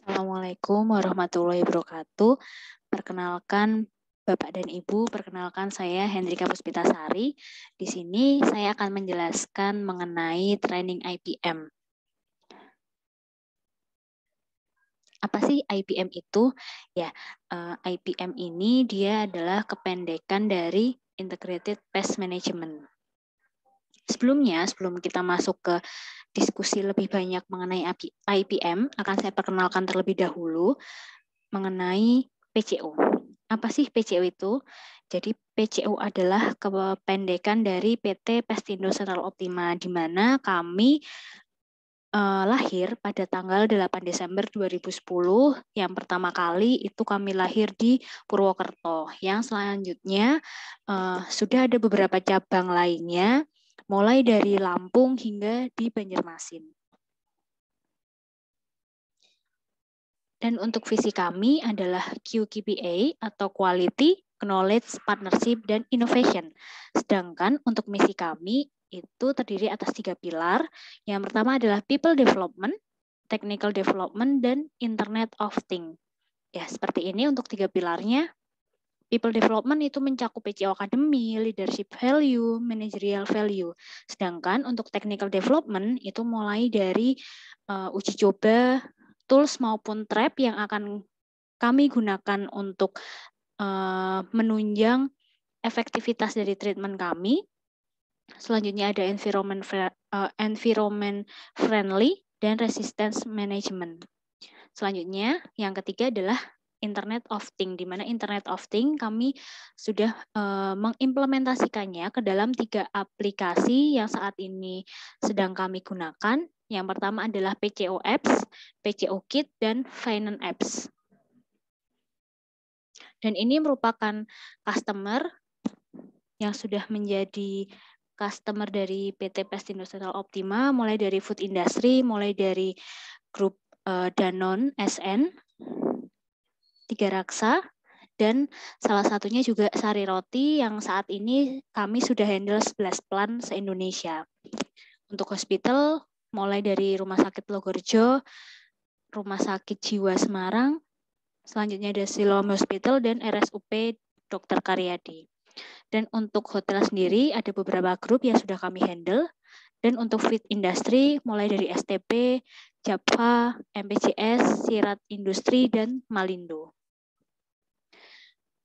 Assalamualaikum warahmatullahi wabarakatuh. Perkenalkan Bapak dan Ibu, perkenalkan saya Hendrika Puspitasari. Di sini saya akan menjelaskan mengenai training IPM. Apa sih IPM itu? Ya, eh, IPM ini dia adalah kependekan dari Integrated Pest Management. Sebelumnya, sebelum kita masuk ke diskusi lebih banyak mengenai IPM, akan saya perkenalkan terlebih dahulu mengenai PCO. Apa sih PCO itu? Jadi PCO adalah kependekan dari PT Pestindo Central Optima, di mana kami eh, lahir pada tanggal 8 Desember 2010. Yang pertama kali itu kami lahir di Purwokerto. Yang selanjutnya eh, sudah ada beberapa cabang lainnya mulai dari Lampung hingga di Banjarmasin. Dan untuk visi kami adalah QKPA atau Quality, Knowledge, Partnership, dan Innovation. Sedangkan untuk misi kami itu terdiri atas tiga pilar. Yang pertama adalah People Development, Technical Development, dan Internet of Things. Ya, seperti ini untuk tiga pilarnya. People development itu mencakup PCO Academy, leadership value, managerial value. Sedangkan untuk technical development itu mulai dari uh, uji coba tools maupun trap yang akan kami gunakan untuk uh, menunjang efektivitas dari treatment kami. Selanjutnya ada environment uh, environment friendly dan resistance management. Selanjutnya yang ketiga adalah Internet of Things, di mana Internet of Things kami sudah uh, mengimplementasikannya ke dalam tiga aplikasi yang saat ini sedang kami gunakan. Yang pertama adalah PCO Apps, PCO Kit, dan Finance Apps. Dan ini merupakan customer yang sudah menjadi customer dari PT Pest Industrial Optima, mulai dari food industry, mulai dari grup uh, eh, Danone SN, tiga raksa, dan salah satunya juga sari roti yang saat ini kami sudah handle 11 plan se-Indonesia. Untuk hospital, mulai dari Rumah Sakit Logorjo, Rumah Sakit Jiwa Semarang, selanjutnya ada Siloam Hospital dan RSUP Dr. Karyadi. Dan untuk hotel sendiri ada beberapa grup yang sudah kami handle. Dan untuk fit industry mulai dari STP, Japa, mpcs Sirat Industri, dan Malindo.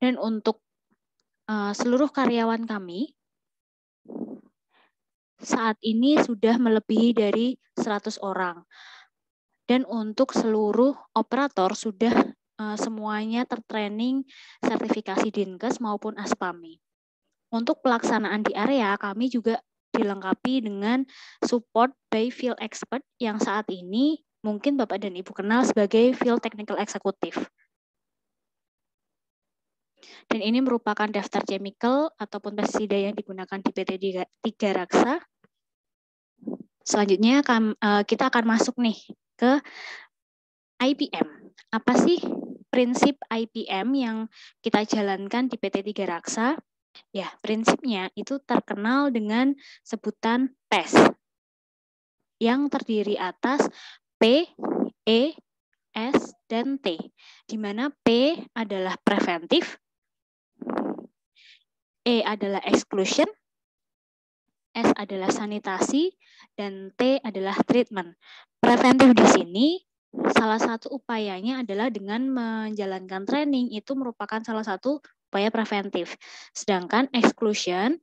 Dan untuk uh, seluruh karyawan kami, saat ini sudah melebihi dari 100 orang. Dan untuk seluruh operator sudah uh, semuanya tertraining sertifikasi Dinkes maupun ASPAMI. Untuk pelaksanaan di area, kami juga dilengkapi dengan support by field expert yang saat ini mungkin Bapak dan Ibu kenal sebagai field technical executive. Dan ini merupakan daftar chemical ataupun pestisida yang digunakan di PT Tiga Raksa. Selanjutnya eh, kita akan masuk nih ke IPM. Apa sih prinsip IPM yang kita jalankan di PT Tiga Raksa? Ya, prinsipnya itu terkenal dengan sebutan PES yang terdiri atas P, E, S, dan T, di mana P adalah preventif, E adalah exclusion, S adalah sanitasi, dan T adalah treatment. Preventif di sini salah satu upayanya adalah dengan menjalankan training itu merupakan salah satu upaya preventif. Sedangkan exclusion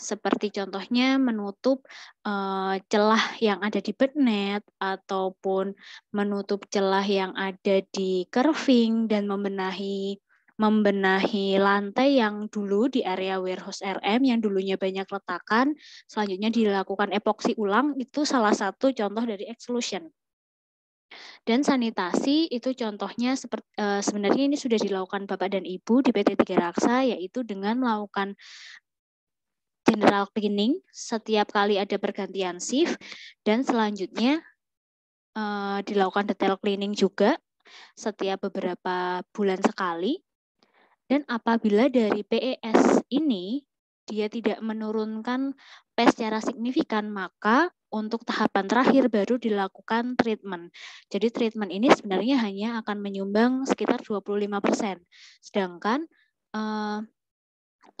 seperti contohnya menutup uh, celah yang ada di bednet ataupun menutup celah yang ada di curving dan membenahi membenahi lantai yang dulu di area warehouse RM yang dulunya banyak retakan, selanjutnya dilakukan epoksi ulang itu salah satu contoh dari exclusion. Dan sanitasi itu contohnya seperti, e, sebenarnya ini sudah dilakukan Bapak dan Ibu di PT Tiga Raksa yaitu dengan melakukan general cleaning setiap kali ada pergantian shift dan selanjutnya e, dilakukan detail cleaning juga setiap beberapa bulan sekali dan apabila dari PES ini dia tidak menurunkan PES secara signifikan, maka untuk tahapan terakhir baru dilakukan treatment. Jadi treatment ini sebenarnya hanya akan menyumbang sekitar 25%. Sedangkan eh,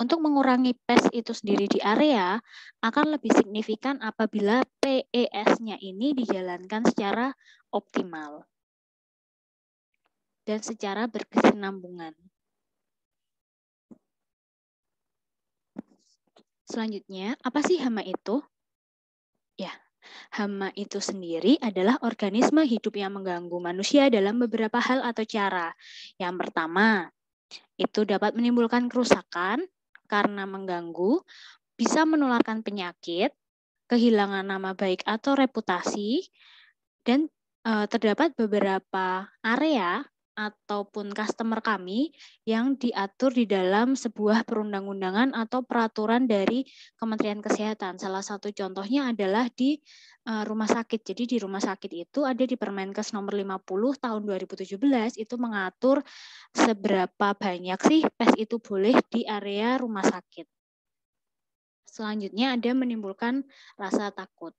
untuk mengurangi PES itu sendiri di area akan lebih signifikan apabila PES-nya ini dijalankan secara optimal dan secara berkesinambungan. Selanjutnya, apa sih hama itu? Ya, hama itu sendiri adalah organisme hidup yang mengganggu manusia dalam beberapa hal atau cara. Yang pertama, itu dapat menimbulkan kerusakan karena mengganggu, bisa menularkan penyakit, kehilangan nama baik atau reputasi, dan e, terdapat beberapa area ataupun customer kami yang diatur di dalam sebuah perundang-undangan atau peraturan dari Kementerian Kesehatan. Salah satu contohnya adalah di eh, rumah sakit. Jadi di rumah sakit itu ada di Permenkes nomor 50 tahun 2017 itu mengatur seberapa banyak sih tes itu boleh di area rumah sakit. Selanjutnya ada menimbulkan rasa takut.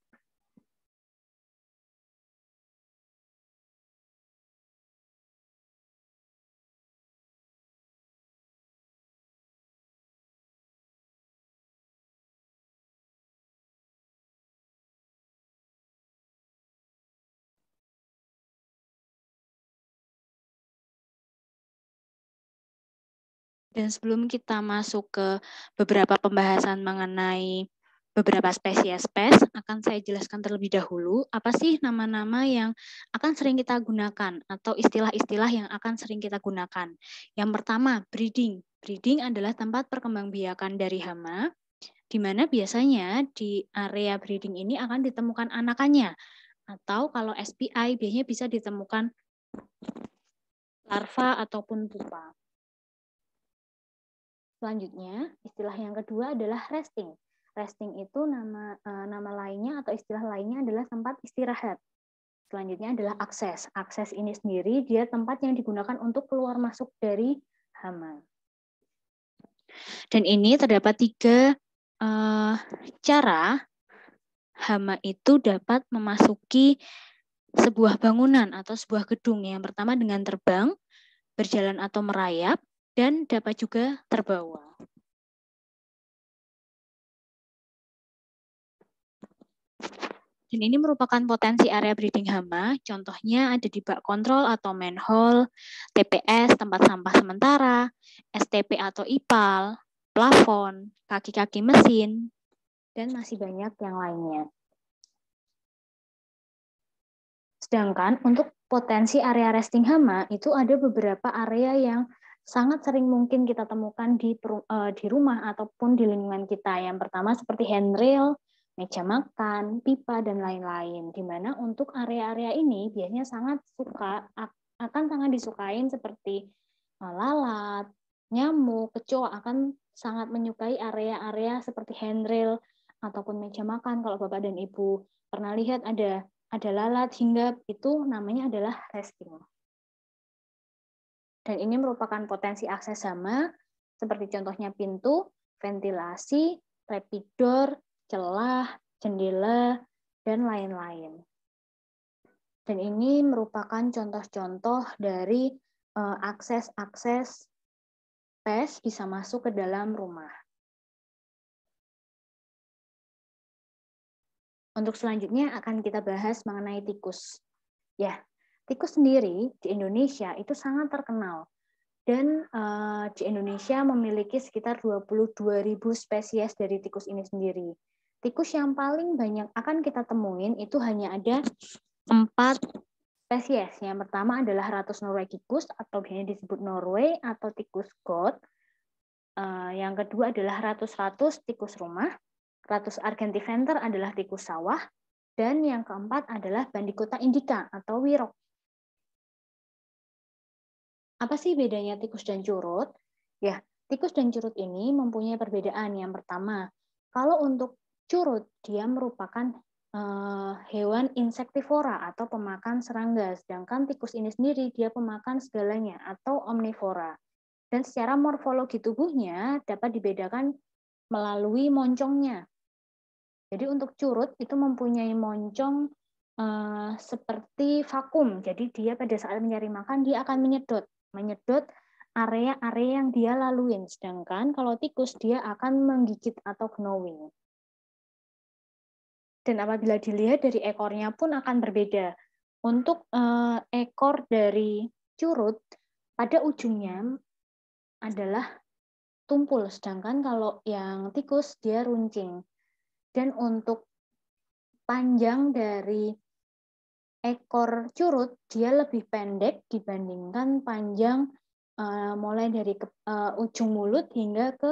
Dan sebelum kita masuk ke beberapa pembahasan mengenai beberapa spesies-spes, akan saya jelaskan terlebih dahulu apa sih nama-nama yang akan sering kita gunakan atau istilah-istilah yang akan sering kita gunakan. Yang pertama, breeding. Breeding adalah tempat perkembangbiakan dari hama, di mana biasanya di area breeding ini akan ditemukan anakannya. Atau kalau SPI biasanya bisa ditemukan larva ataupun pupa. Selanjutnya, istilah yang kedua adalah resting. Resting itu nama eh, nama lainnya atau istilah lainnya adalah tempat istirahat. Selanjutnya adalah akses. Akses ini sendiri dia tempat yang digunakan untuk keluar masuk dari hama. Dan ini terdapat tiga uh, cara hama itu dapat memasuki sebuah bangunan atau sebuah gedung. Yang pertama dengan terbang, berjalan atau merayap, dan dapat juga terbawa. Dan ini merupakan potensi area breeding hama, contohnya ada di bak kontrol atau manhole, TPS, tempat sampah sementara, STP atau IPAL, plafon, kaki-kaki mesin, dan masih banyak yang lainnya. Sedangkan untuk potensi area resting hama itu ada beberapa area yang sangat sering mungkin kita temukan di eh, di rumah ataupun di lingkungan kita. Yang pertama seperti handrail, meja makan, pipa dan lain-lain. Di mana untuk area-area ini biasanya sangat suka akan sangat disukain seperti eh, lalat, nyamuk, kecoa akan sangat menyukai area-area seperti handrail ataupun meja makan kalau Bapak dan Ibu pernah lihat ada ada lalat hingga itu namanya adalah resting. Dan ini merupakan potensi akses sama seperti contohnya pintu, ventilasi, trapdoor, celah, jendela, dan lain-lain. Dan ini merupakan contoh-contoh dari eh, akses-akses pes bisa masuk ke dalam rumah. Untuk selanjutnya akan kita bahas mengenai tikus. Ya, tikus sendiri di Indonesia itu sangat terkenal dan uh, di Indonesia memiliki sekitar 22.000 spesies dari tikus ini sendiri. Tikus yang paling banyak akan kita temuin itu hanya ada empat spesies. Yang pertama adalah ratus norwegikus atau biasanya disebut Norway atau tikus god. Uh, eh, yang kedua adalah ratus-ratus tikus rumah. Ratus argentiventer adalah tikus sawah. Dan yang keempat adalah bandikota indica atau wirok apa sih bedanya tikus dan curut? Ya, tikus dan curut ini mempunyai perbedaan. Yang pertama, kalau untuk curut, dia merupakan uh, hewan insektivora atau pemakan serangga, sedangkan tikus ini sendiri dia pemakan segalanya atau omnivora. Dan secara morfologi tubuhnya dapat dibedakan melalui moncongnya. Jadi untuk curut itu mempunyai moncong Uh, seperti vakum. Jadi dia pada saat mencari makan dia akan menyedot menyedot area-area yang dia laluin. Sedangkan kalau tikus dia akan menggigit atau gnawing. Dan apabila dilihat dari ekornya pun akan berbeda. Untuk eh, ekor dari curut pada ujungnya adalah tumpul, sedangkan kalau yang tikus dia runcing. Dan untuk panjang dari ekor curut dia lebih pendek dibandingkan panjang uh, mulai dari ke, uh, ujung mulut hingga ke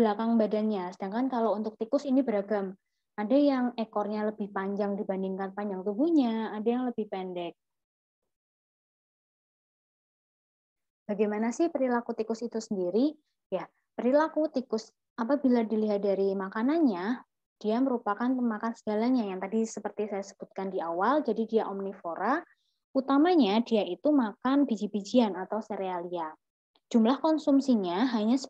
belakang badannya. Sedangkan kalau untuk tikus ini beragam. Ada yang ekornya lebih panjang dibandingkan panjang tubuhnya, ada yang lebih pendek. Bagaimana sih perilaku tikus itu sendiri? Ya, perilaku tikus apabila dilihat dari makanannya, dia merupakan pemakan segalanya yang tadi seperti saya sebutkan di awal, jadi dia omnivora. Utamanya dia itu makan biji-bijian atau serealia. Jumlah konsumsinya hanya 10%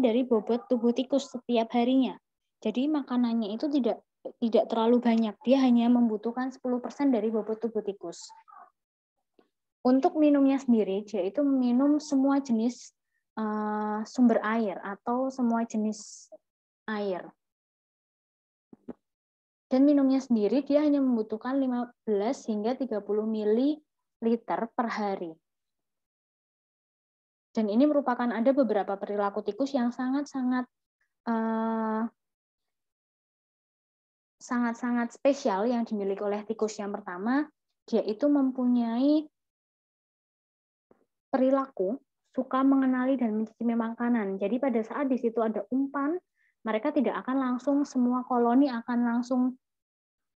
dari bobot tubuh tikus setiap harinya. Jadi makanannya itu tidak tidak terlalu banyak. Dia hanya membutuhkan 10% dari bobot tubuh tikus. Untuk minumnya sendiri, dia itu minum semua jenis uh, sumber air atau semua jenis air dan minumnya sendiri dia hanya membutuhkan 15 hingga 30 ml per hari. Dan ini merupakan ada beberapa perilaku tikus yang sangat-sangat sangat eh, sangat-sangat spesial yang dimiliki oleh tikus. Yang pertama, dia itu mempunyai perilaku suka mengenali dan mencicipi makanan. Jadi pada saat di situ ada umpan mereka tidak akan langsung semua koloni akan langsung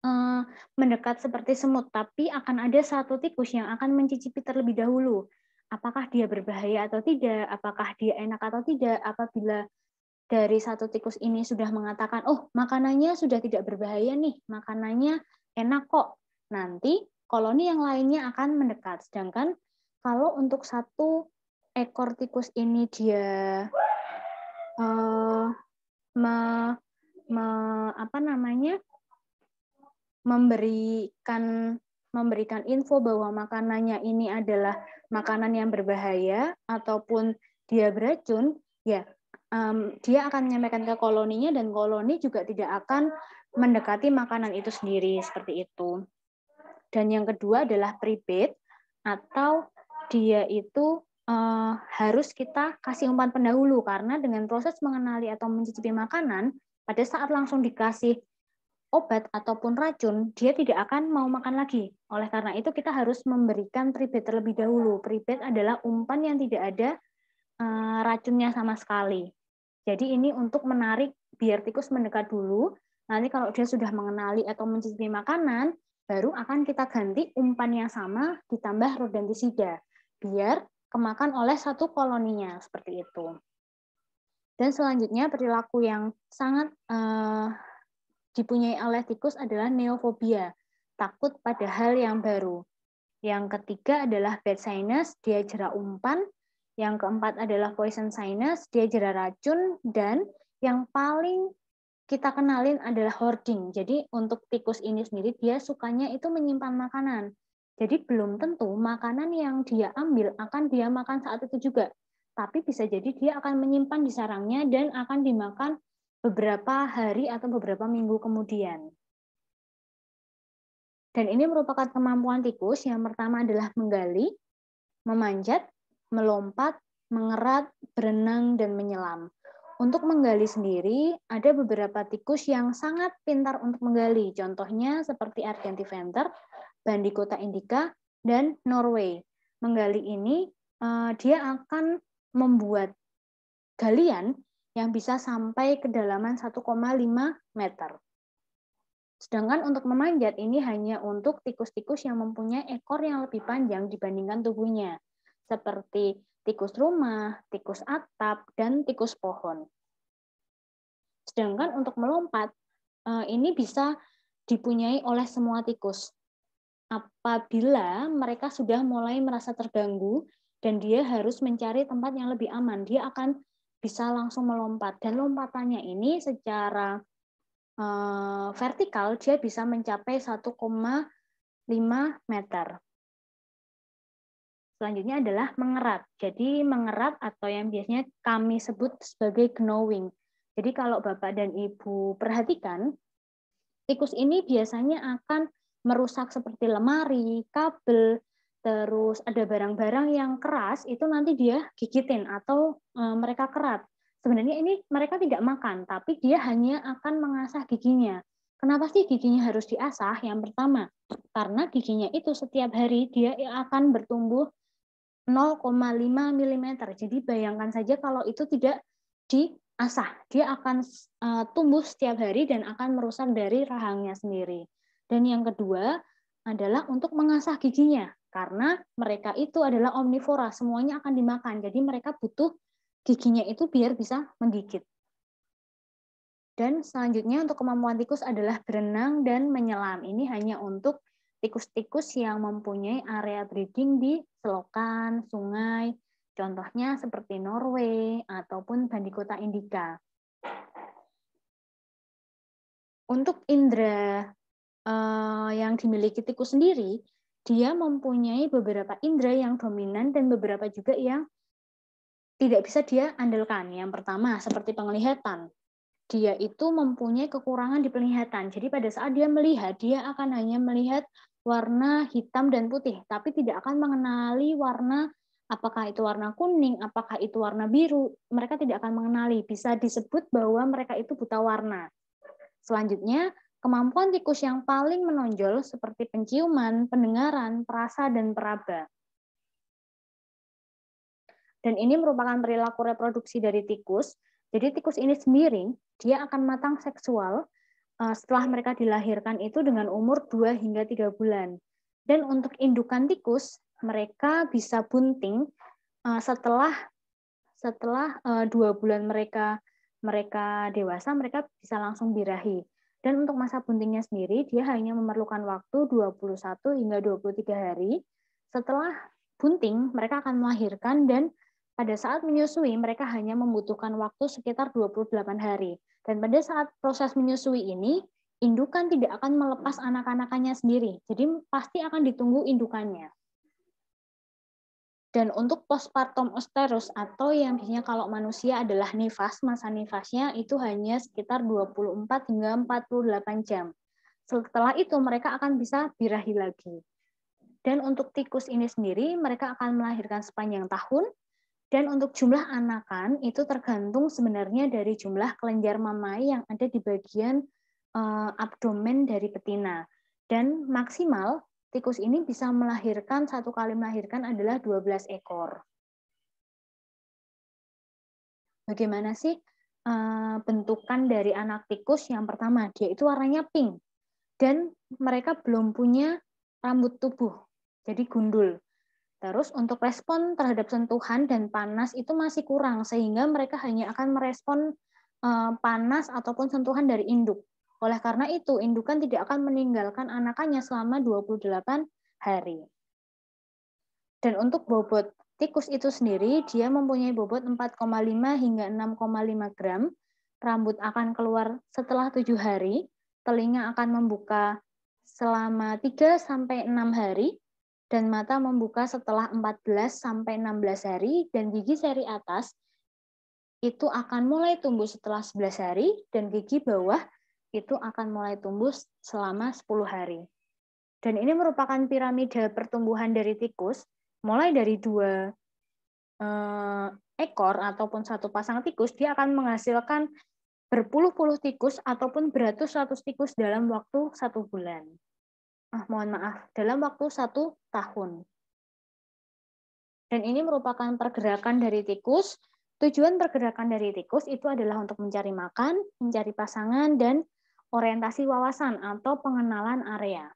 eh, mendekat seperti semut, tapi akan ada satu tikus yang akan mencicipi terlebih dahulu. Apakah dia berbahaya atau tidak? Apakah dia enak atau tidak? Apabila dari satu tikus ini sudah mengatakan, "Oh, makanannya sudah tidak berbahaya nih, makanannya enak kok." Nanti koloni yang lainnya akan mendekat. Sedangkan kalau untuk satu ekor tikus ini dia uh, me, me, apa namanya memberikan memberikan info bahwa makanannya ini adalah makanan yang berbahaya ataupun dia beracun, ya um, dia akan menyampaikan ke koloninya dan koloni juga tidak akan mendekati makanan itu sendiri seperti itu. Dan yang kedua adalah private atau dia itu uh, harus kita kasih umpan pendahulu karena dengan proses mengenali atau mencicipi makanan pada saat langsung dikasih obat ataupun racun dia tidak akan mau makan lagi. Oleh karena itu kita harus memberikan pribet terlebih dahulu. Pribet adalah umpan yang tidak ada uh, racunnya sama sekali. Jadi ini untuk menarik biar tikus mendekat dulu. Nanti kalau dia sudah mengenali atau mencicipi makanan, baru akan kita ganti umpan yang sama ditambah rodentisida biar kemakan oleh satu koloninya seperti itu. Dan selanjutnya perilaku yang sangat uh, dipunyai oleh tikus adalah neofobia, takut pada hal yang baru. Yang ketiga adalah bad sinus, dia jera umpan. Yang keempat adalah poison sinus, dia jera racun. Dan yang paling kita kenalin adalah hoarding. Jadi untuk tikus ini sendiri dia sukanya itu menyimpan makanan. Jadi belum tentu makanan yang dia ambil akan dia makan saat itu juga. Tapi bisa jadi dia akan menyimpan di sarangnya dan akan dimakan beberapa hari atau beberapa minggu kemudian. Dan ini merupakan kemampuan tikus. Yang pertama adalah menggali, memanjat, melompat, mengerat, berenang, dan menyelam. Untuk menggali sendiri, ada beberapa tikus yang sangat pintar untuk menggali. Contohnya seperti Argentiventer. Bandikota Indica, dan Norway. Menggali ini eh, dia akan membuat galian yang bisa sampai kedalaman 1,5 meter. Sedangkan untuk memanjat ini hanya untuk tikus-tikus yang mempunyai ekor yang lebih panjang dibandingkan tubuhnya, seperti tikus rumah, tikus atap, dan tikus pohon. Sedangkan untuk melompat, eh, ini bisa dipunyai oleh semua tikus, apabila mereka sudah mulai merasa terganggu dan dia harus mencari tempat yang lebih aman. Dia akan bisa langsung melompat dan lompatannya ini secara uh, vertikal dia bisa mencapai 1,5 meter. Selanjutnya adalah mengerat. Jadi mengerat atau yang biasanya kami sebut sebagai gnawing. Jadi kalau Bapak dan Ibu perhatikan, tikus ini biasanya akan merusak seperti lemari, kabel, terus ada barang-barang yang keras itu nanti dia gigitin atau e, mereka kerat. Sebenarnya ini mereka tidak makan, tapi dia hanya akan mengasah giginya. Kenapa sih giginya harus diasah? Yang pertama, karena giginya itu setiap hari dia akan bertumbuh 0,5 mm. Jadi bayangkan saja kalau itu tidak diasah, dia akan eh, tumbuh setiap hari dan akan merusak dari rahangnya sendiri. Dan yang kedua adalah untuk mengasah giginya karena mereka itu adalah omnivora, semuanya akan dimakan. Jadi mereka butuh giginya itu biar bisa menggigit. Dan selanjutnya untuk kemampuan tikus adalah berenang dan menyelam. Ini hanya untuk tikus-tikus yang mempunyai area breeding di selokan, sungai, contohnya seperti Norway ataupun bandikota indica. Untuk indera uh, yang dimiliki tikus sendiri, dia mempunyai beberapa indera yang dominan dan beberapa juga yang tidak bisa dia andalkan. Yang pertama, seperti penglihatan. Dia itu mempunyai kekurangan di penglihatan. Jadi pada saat dia melihat, dia akan hanya melihat warna hitam dan putih, tapi tidak akan mengenali warna apakah itu warna kuning, apakah itu warna biru. Mereka tidak akan mengenali. Bisa disebut bahwa mereka itu buta warna. Selanjutnya, Kemampuan tikus yang paling menonjol seperti penciuman, pendengaran, perasa, dan peraba. Dan ini merupakan perilaku reproduksi dari tikus. Jadi tikus ini sendiri, dia akan matang seksual eh, setelah mereka dilahirkan itu dengan umur 2 hingga 3 bulan. Dan untuk indukan tikus, mereka bisa bunting eh, setelah setelah eh, dua bulan mereka mereka dewasa mereka bisa langsung birahi dan untuk masa buntingnya sendiri, dia hanya memerlukan waktu 21 hingga 23 hari. Setelah bunting, mereka akan melahirkan dan pada saat menyusui, mereka hanya membutuhkan waktu sekitar 28 hari. Dan pada saat proses menyusui ini, indukan tidak akan melepas anak-anakannya sendiri. Jadi pasti akan ditunggu indukannya. Dan untuk postpartum osteros atau yang biasanya kalau manusia adalah nifas, masa nifasnya itu hanya sekitar 24 hingga 48 jam. Setelah itu mereka akan bisa birahi lagi. Dan untuk tikus ini sendiri mereka akan melahirkan sepanjang tahun dan untuk jumlah anakan itu tergantung sebenarnya dari jumlah kelenjar mamai yang ada di bagian eh, abdomen dari betina. Dan maksimal tikus ini bisa melahirkan satu kali melahirkan adalah 12 ekor. Bagaimana sih eh, bentukan dari anak tikus? Yang pertama, dia itu warnanya pink dan mereka belum punya rambut tubuh. Jadi gundul. Terus untuk respon terhadap sentuhan dan panas itu masih kurang sehingga mereka hanya akan merespon eh, panas ataupun sentuhan dari induk. Oleh karena itu, indukan tidak akan meninggalkan anakannya selama 28 hari. Dan untuk bobot tikus itu sendiri, dia mempunyai bobot 4,5 hingga 6,5 gram, rambut akan keluar setelah tujuh hari, telinga akan membuka selama 3 sampai 6 hari, dan mata membuka setelah 14 sampai 16 hari, dan gigi seri atas itu akan mulai tumbuh setelah 11 hari, dan gigi bawah itu akan mulai tumbuh selama 10 hari. Dan ini merupakan piramida pertumbuhan dari tikus, mulai dari dua eh, ekor ataupun satu pasang tikus, dia akan menghasilkan berpuluh-puluh tikus ataupun beratus-ratus tikus dalam waktu satu bulan. Ah, mohon maaf, dalam waktu satu tahun. Dan ini merupakan pergerakan dari tikus. Tujuan pergerakan dari tikus itu adalah untuk mencari makan, mencari pasangan, dan orientasi wawasan atau pengenalan area.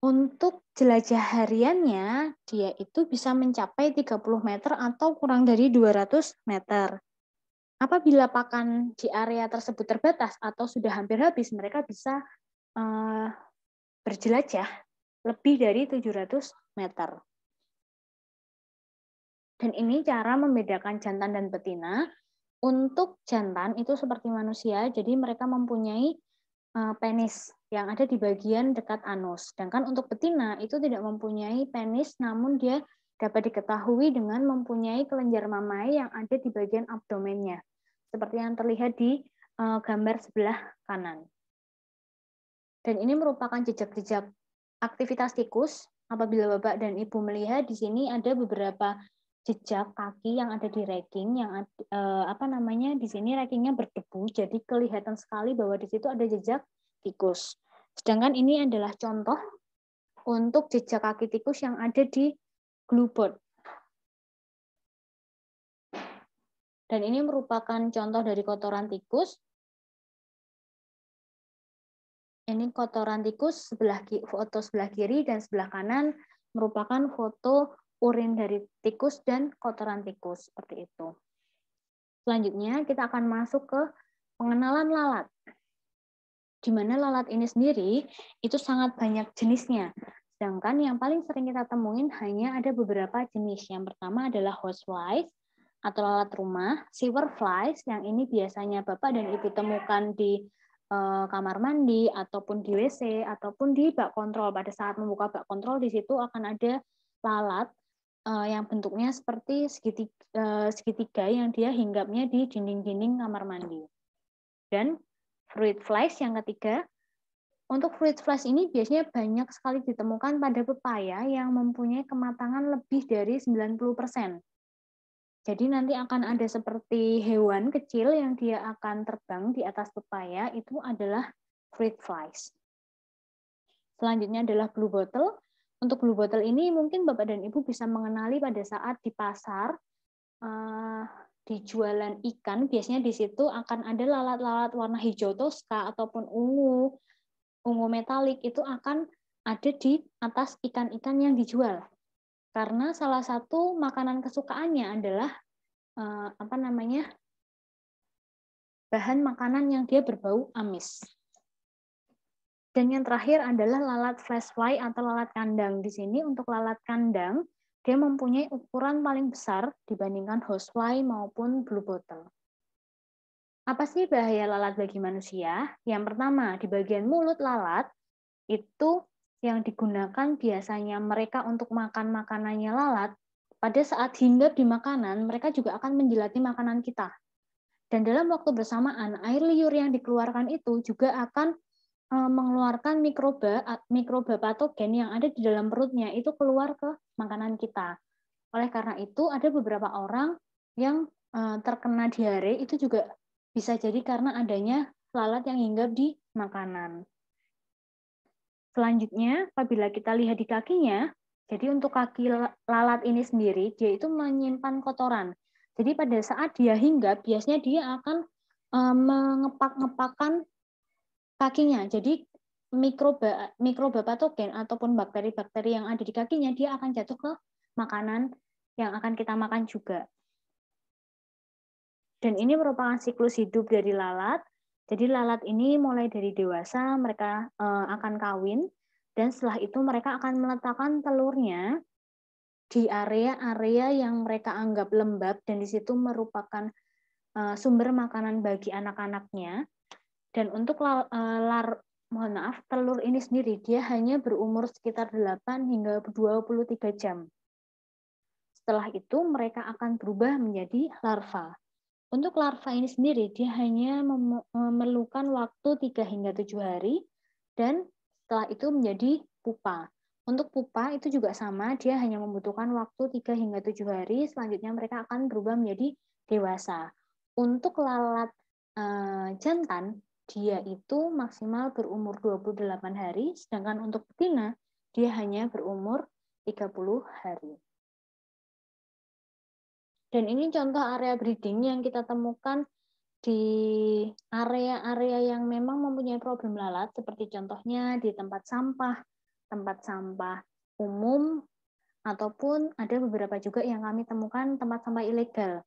Untuk jelajah hariannya, dia itu bisa mencapai 30 meter atau kurang dari 200 meter. Apabila pakan di area tersebut terbatas atau sudah hampir habis, mereka bisa uh, berjelajah lebih dari 700 meter. Dan ini cara membedakan jantan dan betina untuk jantan itu seperti manusia, jadi mereka mempunyai eh, penis yang ada di bagian dekat anus. Sedangkan untuk betina itu tidak mempunyai penis, namun dia dapat diketahui dengan mempunyai kelenjar mamai yang ada di bagian abdomennya, seperti yang terlihat di eh, gambar sebelah kanan. Dan ini merupakan jejak-jejak aktivitas tikus. Apabila bapak dan ibu melihat di sini ada beberapa jejak kaki yang ada di rekening yang eh, apa namanya di sini rekeningnya berdebu jadi kelihatan sekali bahwa di situ ada jejak tikus. Sedangkan ini adalah contoh untuk jejak kaki tikus yang ada di glubot. Dan ini merupakan contoh dari kotoran tikus. Ini kotoran tikus sebelah foto sebelah kiri dan sebelah kanan merupakan foto urin dari tikus dan kotoran tikus seperti itu. Selanjutnya kita akan masuk ke pengenalan lalat. Di mana lalat ini sendiri itu sangat banyak jenisnya. Sedangkan yang paling sering kita temuin hanya ada beberapa jenis. Yang pertama adalah flies atau lalat rumah, silver flies yang ini biasanya Bapak dan Ibu temukan di eh, kamar mandi ataupun di WC ataupun di bak kontrol pada saat membuka bak kontrol di situ akan ada lalat uh, yang bentuknya seperti segitiga, uh, eh, segitiga yang dia hinggapnya di dinding-dinding kamar mandi. Dan fruit flies yang ketiga, untuk fruit flies ini biasanya banyak sekali ditemukan pada pepaya yang mempunyai kematangan lebih dari 90%. Jadi nanti akan ada seperti hewan kecil yang dia akan terbang di atas pepaya, itu adalah fruit flies. Selanjutnya adalah blue bottle. Untuk blue bottle ini mungkin Bapak dan Ibu bisa mengenali pada saat di pasar uh, eh, di jualan ikan, biasanya di situ akan ada lalat-lalat warna hijau toska ataupun ungu, ungu metalik itu akan ada di atas ikan-ikan yang dijual. Karena salah satu makanan kesukaannya adalah uh, apa namanya? bahan makanan yang dia berbau amis. Dan yang terakhir adalah lalat flash fly atau lalat kandang. Di sini untuk lalat kandang, dia mempunyai ukuran paling besar dibandingkan host fly maupun blue bottle. Apa sih bahaya lalat bagi manusia? Yang pertama, di bagian mulut lalat itu yang digunakan biasanya mereka untuk makan makanannya lalat, pada saat hinggap di makanan, mereka juga akan menjilati makanan kita. Dan dalam waktu bersamaan, air liur yang dikeluarkan itu juga akan Eh, mengeluarkan mikroba mikroba patogen yang ada di dalam perutnya itu keluar ke makanan kita. Oleh karena itu ada beberapa orang yang eh, terkena diare itu juga bisa jadi karena adanya lalat yang hinggap di makanan. Selanjutnya, apabila kita lihat di kakinya, jadi untuk kaki lalat ini sendiri dia itu menyimpan kotoran. Jadi pada saat dia hinggap biasanya dia akan eh, mengepak-ngepakkan kakinya. Jadi mikroba mikroba patogen ataupun bakteri-bakteri yang ada di kakinya dia akan jatuh ke makanan yang akan kita makan juga. Dan ini merupakan siklus hidup dari lalat. Jadi lalat ini mulai dari dewasa mereka eh, akan kawin dan setelah itu mereka akan meletakkan telurnya di area-area yang mereka anggap lembab dan di situ merupakan eh, sumber makanan bagi anak-anaknya dan untuk lar, eh, lar mohon maaf, telur ini sendiri dia hanya berumur sekitar 8 hingga 23 jam. Setelah itu mereka akan berubah menjadi larva. Untuk larva ini sendiri dia hanya eh, memerlukan waktu 3 hingga 7 hari dan setelah itu menjadi pupa. Untuk pupa itu juga sama, dia hanya membutuhkan waktu 3 hingga 7 hari, selanjutnya mereka akan berubah menjadi dewasa. Untuk lalat e, jantan dia itu maksimal berumur 28 hari, sedangkan untuk betina dia hanya berumur 30 hari. Dan ini contoh area breeding yang kita temukan di area-area yang memang mempunyai problem lalat, seperti contohnya di tempat sampah, tempat sampah umum, ataupun ada beberapa juga yang kami temukan tempat sampah ilegal,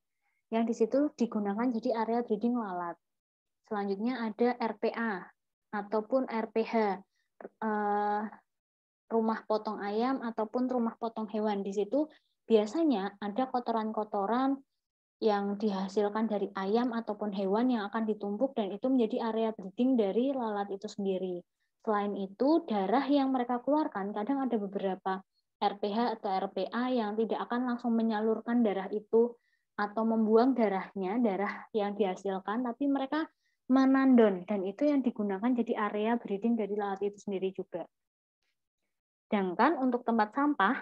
yang di situ digunakan jadi area breeding lalat. Selanjutnya ada RPA ataupun RPH, eh, rumah potong ayam ataupun rumah potong hewan. Di situ biasanya ada kotoran-kotoran yang dihasilkan dari ayam ataupun hewan yang akan ditumpuk dan itu menjadi area breeding dari lalat itu sendiri. Selain itu, darah yang mereka keluarkan kadang ada beberapa RPH atau RPA yang tidak akan langsung menyalurkan darah itu atau membuang darahnya, darah yang dihasilkan, tapi mereka menandon dan itu yang digunakan jadi area breeding dari lalat itu sendiri juga. Sedangkan untuk tempat sampah,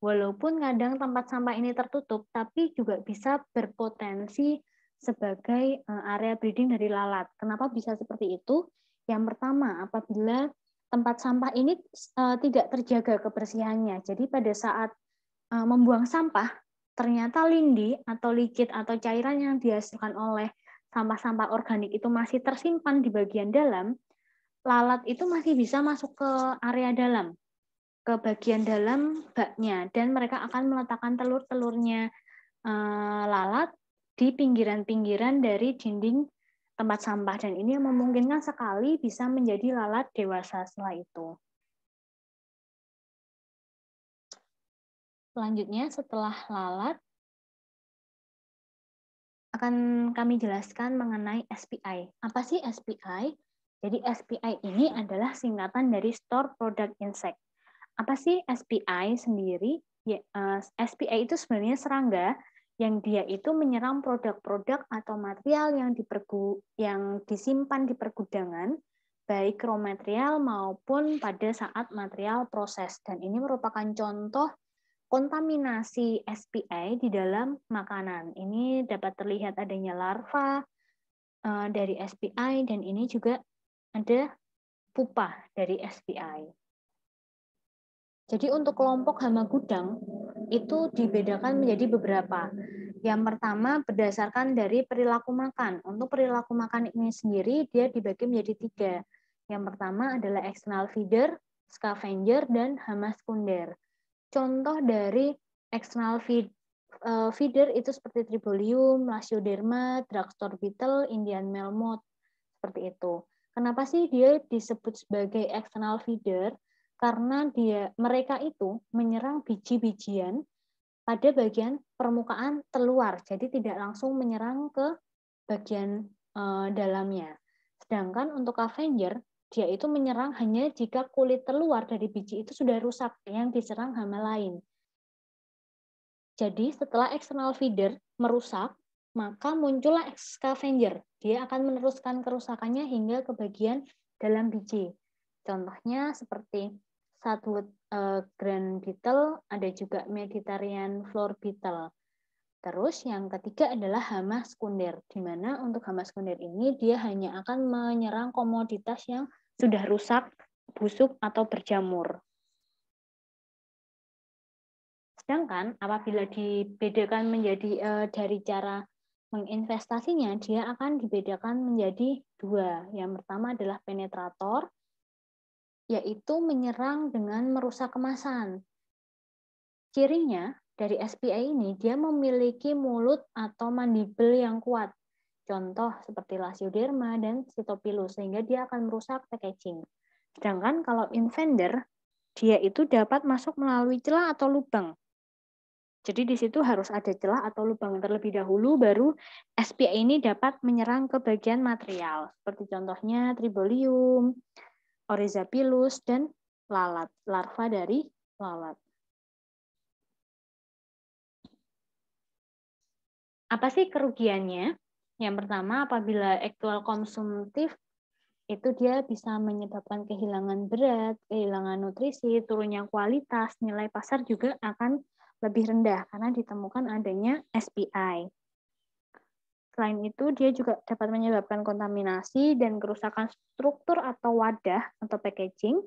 walaupun kadang tempat sampah ini tertutup, tapi juga bisa berpotensi sebagai eh, area breeding dari lalat. Kenapa bisa seperti itu? Yang pertama, apabila tempat sampah ini eh, tidak terjaga kebersihannya, jadi pada saat eh, membuang sampah, ternyata lindi atau likit atau cairan yang dihasilkan oleh sampah-sampah organik itu masih tersimpan di bagian dalam, lalat itu masih bisa masuk ke area dalam, ke bagian dalam baknya, dan mereka akan meletakkan telur-telurnya e, lalat di pinggiran-pinggiran dari dinding tempat sampah, dan ini yang memungkinkan sekali bisa menjadi lalat dewasa setelah itu. Selanjutnya, setelah lalat, akan kami jelaskan mengenai SPI. Apa sih SPI? Jadi SPI ini adalah singkatan dari Store Product Insect. Apa sih SPI sendiri? Ya, eh, SPI itu sebenarnya serangga yang dia itu menyerang produk-produk atau material yang dipergu yang disimpan di pergudangan baik raw material maupun pada saat material proses dan ini merupakan contoh kontaminasi SPI di dalam makanan. Ini dapat terlihat adanya larva eh, dari SPI dan ini juga ada pupa dari SPI. Jadi untuk kelompok hama gudang itu dibedakan menjadi beberapa. Yang pertama berdasarkan dari perilaku makan. Untuk perilaku makan ini sendiri dia dibagi menjadi tiga. Yang pertama adalah external feeder, scavenger, dan hama sekunder contoh dari external feed, uh, feeder itu seperti Tribolium, Lasioderma, Drugstore Beetle, Indian Melmoth, seperti itu. Kenapa sih dia disebut sebagai external feeder? Karena dia mereka itu menyerang biji-bijian pada bagian permukaan terluar, jadi tidak langsung menyerang ke bagian uh, dalamnya. Sedangkan untuk Avenger, dia itu menyerang hanya jika kulit terluar dari biji itu sudah rusak yang diserang hama lain. Jadi setelah external feeder merusak, maka muncullah scavenger. Dia akan meneruskan kerusakannya hingga ke bagian dalam biji. Contohnya seperti Southwood uh, eh, Grand Beetle, ada juga Mediterranean Floor Beetle. Terus yang ketiga adalah hama sekunder, di mana untuk hama sekunder ini dia hanya akan menyerang komoditas yang sudah rusak, busuk, atau berjamur. Sedangkan apabila dibedakan menjadi e, dari cara menginvestasinya, dia akan dibedakan menjadi dua. Yang pertama adalah penetrator, yaitu menyerang dengan merusak kemasan. Cirinya dari SPI ini, dia memiliki mulut atau mandibel yang kuat contoh seperti lasioderma dan sitopilus, sehingga dia akan merusak packaging. Sedangkan kalau invender, dia itu dapat masuk melalui celah atau lubang. Jadi di situ harus ada celah atau lubang terlebih dahulu, baru SPI ini dapat menyerang ke bagian material, seperti contohnya tribolium, orizapilus, dan lalat, larva dari lalat. Apa sih kerugiannya? Yang pertama, apabila aktual konsumtif itu dia bisa menyebabkan kehilangan berat, kehilangan nutrisi, turunnya kualitas, nilai pasar juga akan lebih rendah karena ditemukan adanya SPI. Selain itu, dia juga dapat menyebabkan kontaminasi dan kerusakan struktur atau wadah atau packaging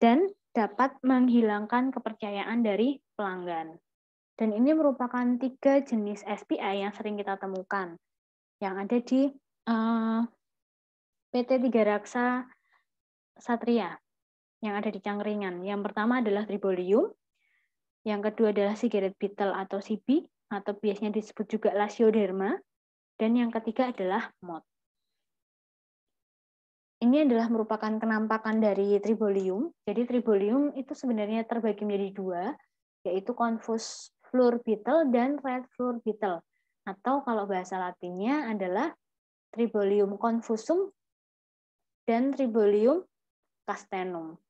dan dapat menghilangkan kepercayaan dari pelanggan. Dan ini merupakan tiga jenis SPI yang sering kita temukan yang ada di eh, PT Tiga Raksa Satria yang ada di Cangkringan. Yang pertama adalah Tribolium, yang kedua adalah cigarette beetle atau CB atau biasanya disebut juga Lasioderma, dan yang ketiga adalah mot. Ini adalah merupakan kenampakan dari tribolium. Jadi tribolium itu sebenarnya terbagi menjadi dua, yaitu confus Floor beetle dan red Floor beetle atau kalau bahasa Latinnya adalah Tribolium confusum dan Tribolium castenum.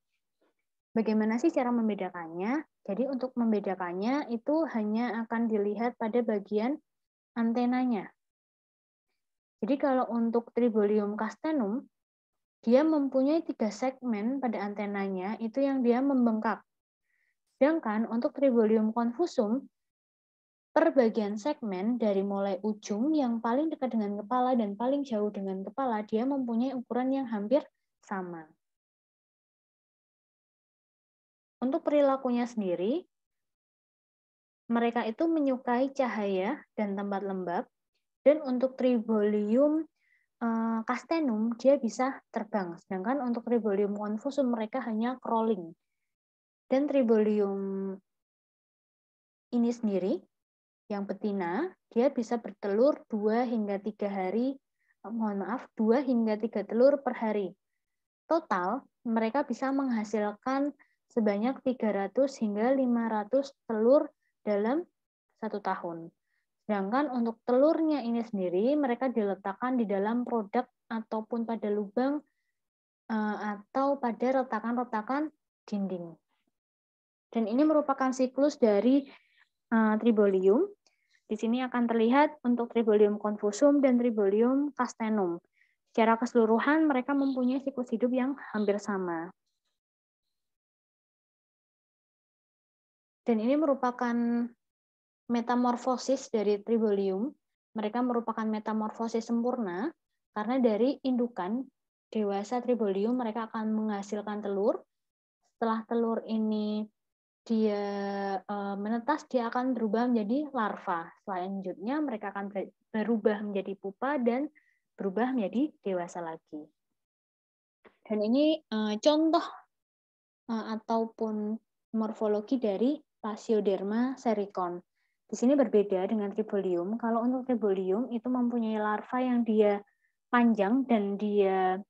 Bagaimana sih cara membedakannya? Jadi untuk membedakannya itu hanya akan dilihat pada bagian antenanya. Jadi kalau untuk Tribolium castenum dia mempunyai tiga segmen pada antenanya itu yang dia membengkak. Sedangkan untuk Tribolium confusum, per bagian segmen dari mulai ujung yang paling dekat dengan kepala dan paling jauh dengan kepala, dia mempunyai ukuran yang hampir sama. Untuk perilakunya sendiri, mereka itu menyukai cahaya dan tempat lembab, dan untuk tribolium eh, castenum dia bisa terbang, sedangkan untuk tribolium confusum mereka hanya crawling. Dan tribolium ini sendiri yang betina dia bisa bertelur 2 hingga tiga hari eh, mohon maaf dua hingga tiga telur per hari. Total mereka bisa menghasilkan sebanyak 300 hingga 500 telur dalam satu tahun. Sedangkan untuk telurnya ini sendiri mereka diletakkan di dalam produk ataupun pada lubang eh, atau pada retakan-retakan dinding. Dan ini merupakan siklus dari eh, tribolium di sini akan terlihat untuk Tribolium confusum dan Tribolium castanum. Secara keseluruhan mereka mempunyai siklus hidup yang hampir sama. Dan ini merupakan metamorfosis dari Tribolium. Mereka merupakan metamorfosis sempurna karena dari indukan dewasa Tribolium mereka akan menghasilkan telur. Setelah telur ini dia uh, menetas dia akan berubah menjadi larva. Selanjutnya mereka akan berubah menjadi pupa dan berubah menjadi dewasa lagi. Dan ini uh, contoh uh, ataupun morfologi dari Plasioderma sericon. Di sini berbeda dengan tribolium. Kalau untuk tribolium itu mempunyai larva yang dia panjang dan dia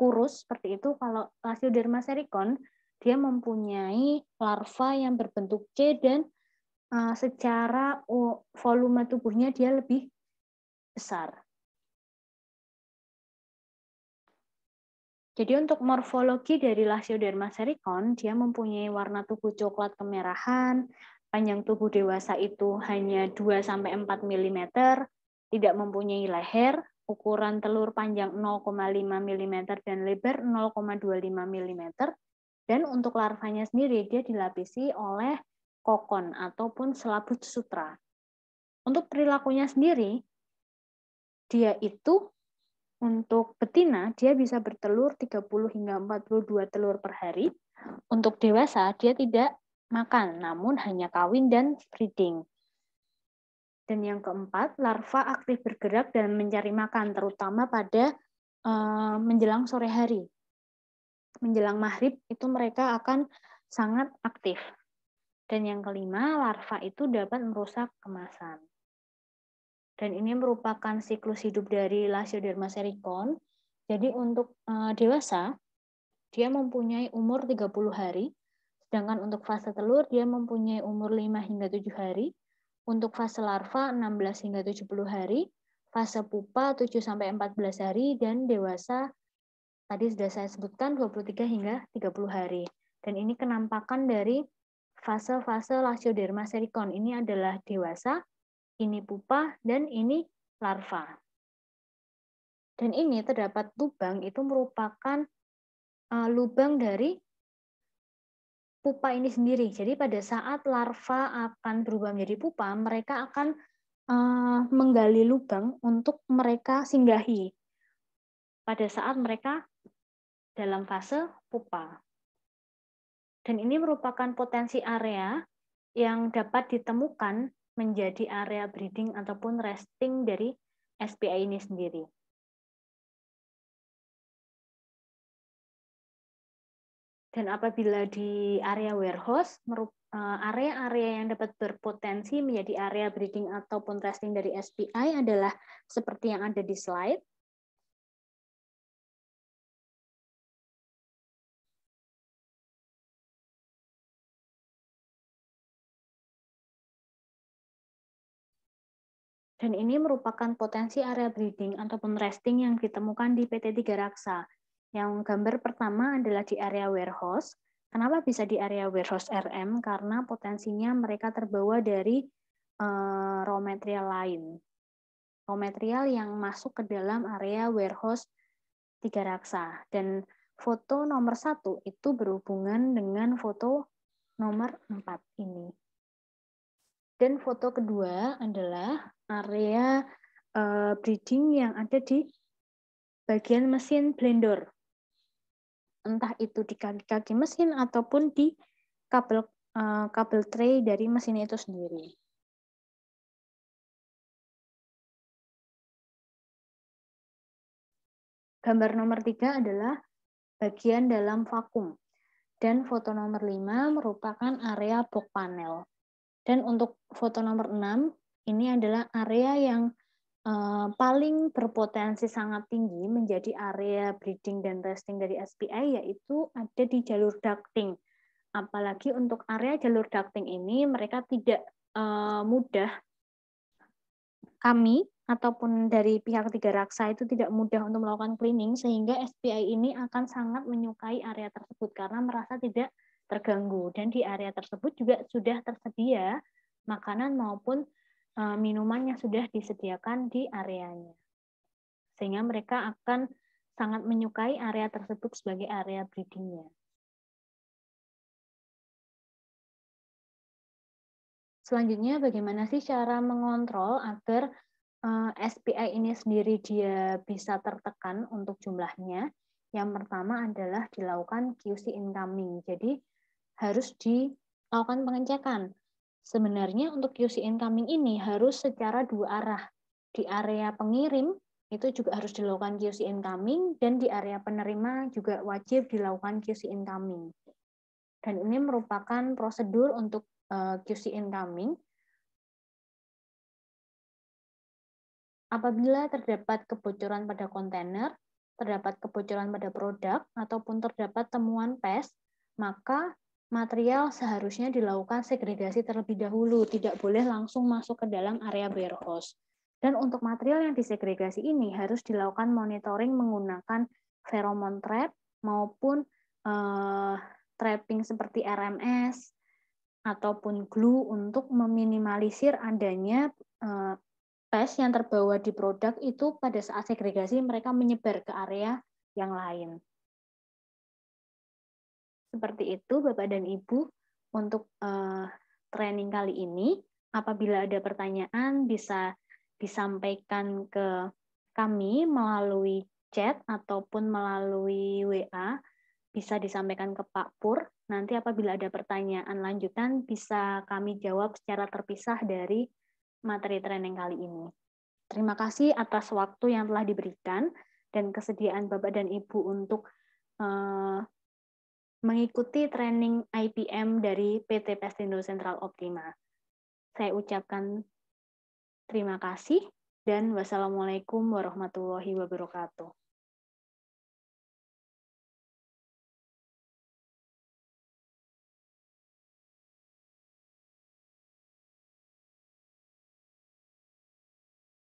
kurus seperti itu. Kalau Plasioderma sericon dia mempunyai larva yang berbentuk C dan uh, secara volume tubuhnya dia lebih besar. Jadi untuk morfologi dari Lasioderma sericon, dia mempunyai warna tubuh coklat kemerahan, panjang tubuh dewasa itu hanya 2-4 mm, tidak mempunyai leher, ukuran telur panjang 0,5 mm dan lebar 0,25 mm, dan untuk larvanya sendiri dia dilapisi oleh kokon ataupun selaput sutra. Untuk perilakunya sendiri, dia itu untuk betina dia bisa bertelur 30 hingga 42 telur per hari. Untuk dewasa dia tidak makan, namun hanya kawin dan breeding. Dan yang keempat, larva aktif bergerak dan mencari makan, terutama pada uh, menjelang sore hari menjelang maghrib itu mereka akan sangat aktif. Dan yang kelima, larva itu dapat merusak kemasan. Dan ini merupakan siklus hidup dari Lasioderma sericon. Jadi untuk eh, dewasa, dia mempunyai umur 30 hari, sedangkan untuk fase telur dia mempunyai umur 5 hingga 7 hari, untuk fase larva 16 hingga 70 hari, fase pupa 7 sampai 14 hari dan dewasa Tadi sudah saya sebutkan 23 hingga 30 hari. Dan ini kenampakan dari fase-fase Lasioderma serikon. Ini adalah dewasa, ini pupa, dan ini larva. Dan ini terdapat lubang itu merupakan eh, lubang dari pupa ini sendiri. Jadi pada saat larva akan berubah menjadi pupa, mereka akan eh, menggali lubang untuk mereka singgahi. Pada saat mereka dalam fase pupa. Dan ini merupakan potensi area yang dapat ditemukan menjadi area breeding ataupun resting dari SPI ini sendiri. Dan apabila di area warehouse, eh, area-area yang dapat berpotensi menjadi area breeding ataupun resting dari SPI adalah seperti yang ada di slide, Dan ini merupakan potensi area breeding ataupun resting yang ditemukan di PT Tiga Raksa. Yang gambar pertama adalah di area warehouse. Kenapa bisa di area warehouse RM? Karena potensinya mereka terbawa dari uh, raw material lain. Raw material yang masuk ke dalam area warehouse Tiga Raksa. Dan foto nomor satu itu berhubungan dengan foto nomor 4 ini. Dan foto kedua adalah area uh, breeding yang ada di bagian mesin blender. Entah itu di kaki-kaki mesin ataupun di kabel uh, kabel tray dari mesin itu sendiri. Gambar nomor tiga adalah bagian dalam vakum. Dan foto nomor 5 merupakan area box panel. Dan untuk foto nomor 6, ini adalah area yang uh, paling berpotensi sangat tinggi menjadi area breeding dan resting dari SPI yaitu ada di jalur ducting. Apalagi untuk area jalur ducting ini mereka tidak uh, mudah kami ataupun dari pihak tiga raksa itu tidak mudah untuk melakukan cleaning sehingga SPI ini akan sangat menyukai area tersebut karena merasa tidak terganggu dan di area tersebut juga sudah tersedia makanan maupun Eh, minuman yang sudah disediakan di areanya. Sehingga mereka akan sangat menyukai area tersebut sebagai area breedingnya. Selanjutnya, bagaimana sih cara mengontrol agar eh, SPI ini sendiri dia bisa tertekan untuk jumlahnya? Yang pertama adalah dilakukan QC incoming. Jadi, harus dilakukan pengecekan Sebenarnya untuk QC incoming ini harus secara dua arah. Di area pengirim itu juga harus dilakukan QC incoming dan di area penerima juga wajib dilakukan QC incoming. Dan ini merupakan prosedur untuk QC eh, incoming. Apabila terdapat kebocoran pada kontainer, terdapat kebocoran pada produk, ataupun terdapat temuan pes, maka material seharusnya dilakukan segregasi terlebih dahulu, tidak boleh langsung masuk ke dalam area bare Dan untuk material yang disegregasi ini harus dilakukan monitoring menggunakan feromon trap maupun eh, trapping seperti RMS ataupun glue untuk meminimalisir adanya eh, pes yang terbawa di produk itu pada saat segregasi mereka menyebar ke area yang lain. Seperti itu Bapak dan Ibu untuk uh, training kali ini. Apabila ada pertanyaan bisa disampaikan ke kami melalui chat ataupun melalui WA bisa disampaikan ke Pak Pur. Nanti apabila ada pertanyaan lanjutan bisa kami jawab secara terpisah dari materi training kali ini. Terima kasih atas waktu yang telah diberikan dan kesediaan Bapak dan Ibu untuk uh, mengikuti training IPM dari PT Pestindo Sentral Optima. Saya ucapkan terima kasih dan wassalamualaikum warahmatullahi wabarakatuh.